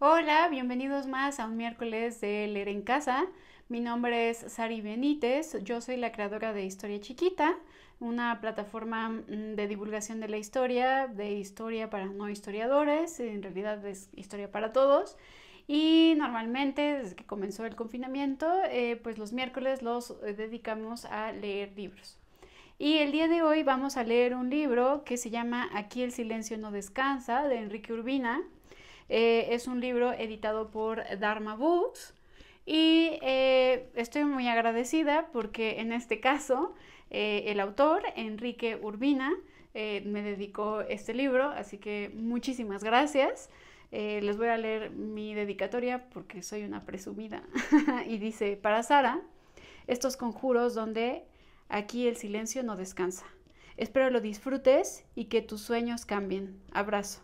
Hola, bienvenidos más a un miércoles de Leer en Casa. Mi nombre es Sari Benítez, yo soy la creadora de Historia Chiquita, una plataforma mm, de divulgación de la historia, de historia para no historiadores, en realidad es historia para todos. Y normalmente, desde que comenzó el confinamiento, eh, pues los miércoles los eh, dedicamos a leer libros. Y el día de hoy vamos a leer un libro que se llama Aquí el silencio no descansa, de Enrique Urbina. Eh, es un libro editado por Dharma Books y eh, estoy muy agradecida porque en este caso eh, el autor, Enrique Urbina, me dedicó este libro, así que muchísimas gracias. les voy a leer mi dedicatoria porque soy una presumida. y dice, para Sara, estos conjuros donde aquí el silencio no descansa. Espero lo disfrutes y que tus sueños cambien. Abrazo.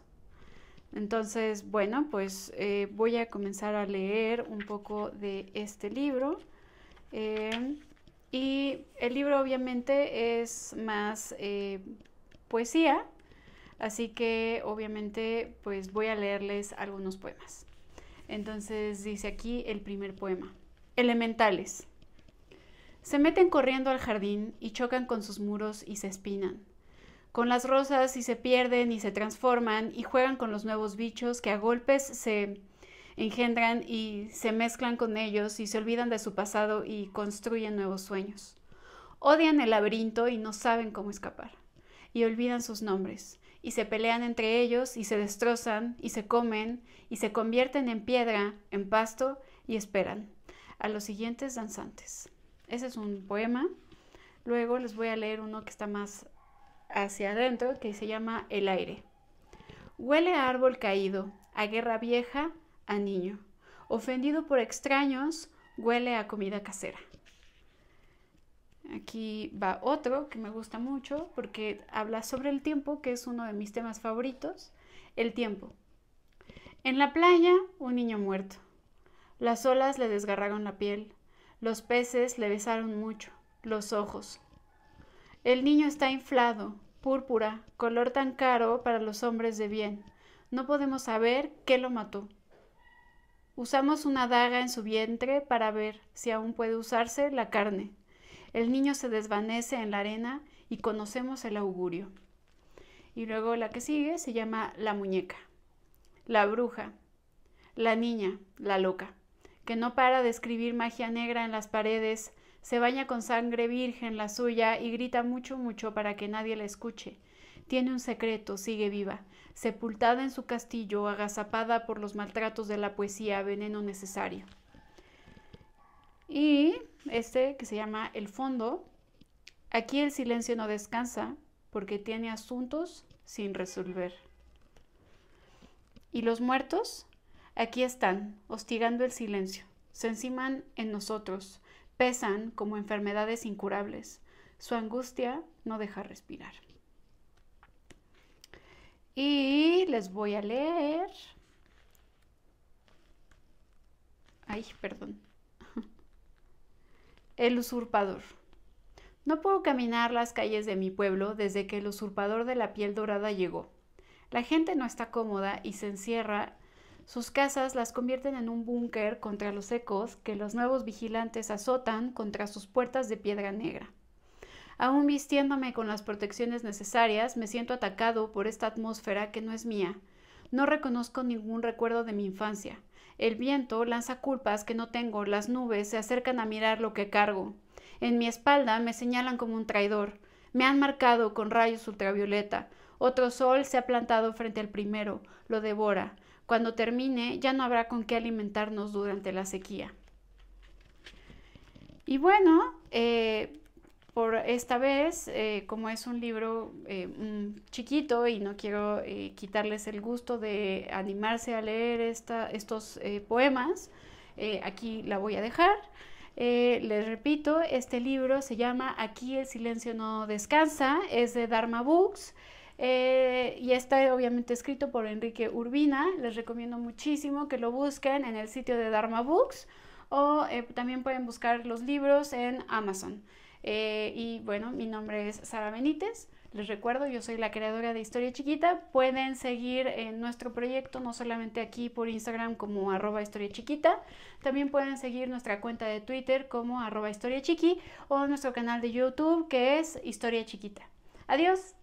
Entonces, bueno, pues eh, voy a comenzar a leer un poco de este libro. Eh, y el libro obviamente es más eh, poesía, así que obviamente pues voy a leerles algunos poemas. Entonces dice aquí el primer poema. Elementales. Se meten corriendo al jardín y chocan con sus muros y se espinan. Con las rosas y se pierden y se transforman y juegan con los nuevos bichos que a golpes se engendran y se mezclan con ellos y se olvidan de su pasado y construyen nuevos sueños. Odian el laberinto y no saben cómo escapar. Y olvidan sus nombres. Y se pelean entre ellos y se destrozan y se comen y se convierten en piedra, en pasto y esperan a los siguientes danzantes. Ese es un poema. Luego les voy a leer uno que está más hacia adentro que se llama El aire. Huele a árbol caído, a guerra vieja, a niño. Ofendido por extraños, huele a comida casera. Aquí va otro que me gusta mucho porque habla sobre el tiempo, que es uno de mis temas favoritos, el tiempo. En la playa, un niño muerto. Las olas le desgarraron la piel, los peces le besaron mucho, los ojos. El niño está inflado, púrpura, color tan caro para los hombres de bien. No podemos saber qué lo mató. Usamos una daga en su vientre para ver si aún puede usarse la carne. El niño se desvanece en la arena y conocemos el augurio. Y luego la que sigue se llama la muñeca, la bruja, la niña, la loca, que no para de escribir magia negra en las paredes, se baña con sangre virgen la suya y grita mucho, mucho para que nadie la escuche. Tiene un secreto, sigue viva, sepultada en su castillo, agazapada por los maltratos de la poesía, veneno necesario. Y este, que se llama El Fondo, aquí el silencio no descansa porque tiene asuntos sin resolver. ¿Y los muertos? Aquí están, hostigando el silencio. Se enciman en nosotros, pesan como enfermedades incurables. Su angustia no deja respirar. Y les voy a leer. Ay, perdón. El usurpador. No puedo caminar las calles de mi pueblo desde que el usurpador de la piel dorada llegó. La gente no está cómoda y se encierra sus casas las convierten en un búnker contra los ecos que los nuevos vigilantes azotan contra sus puertas de piedra negra. Aún vistiéndome con las protecciones necesarias, me siento atacado por esta atmósfera que no es mía. No reconozco ningún recuerdo de mi infancia. El viento lanza culpas que no tengo, las nubes se acercan a mirar lo que cargo. En mi espalda me señalan como un traidor. Me han marcado con rayos ultravioleta. Otro sol se ha plantado frente al primero, lo devora. Cuando termine, ya no habrá con qué alimentarnos durante la sequía. Y bueno, eh, por esta vez, eh, como es un libro eh, chiquito y no quiero quitarles el gusto de animarse a leer estos poemas, aquí la voy a dejar. les repito, este libro se llama Aquí el silencio no descansa, es de Dharma Books. Eh, y está obviamente escrito por Enrique Urbina. Les recomiendo muchísimo que lo busquen en el sitio de Dharma Books o eh, también pueden buscar los libros en Amazon. Eh, y bueno, mi nombre es Sara Benítez. Les recuerdo, yo soy la creadora de Historia Chiquita. Pueden seguir nuestro proyecto, no solamente aquí por Instagram como arroba historia chiquita, también pueden seguir nuestra cuenta de Twitter como arroba historia chiqui o nuestro canal de YouTube que es Historia Chiquita. Adiós.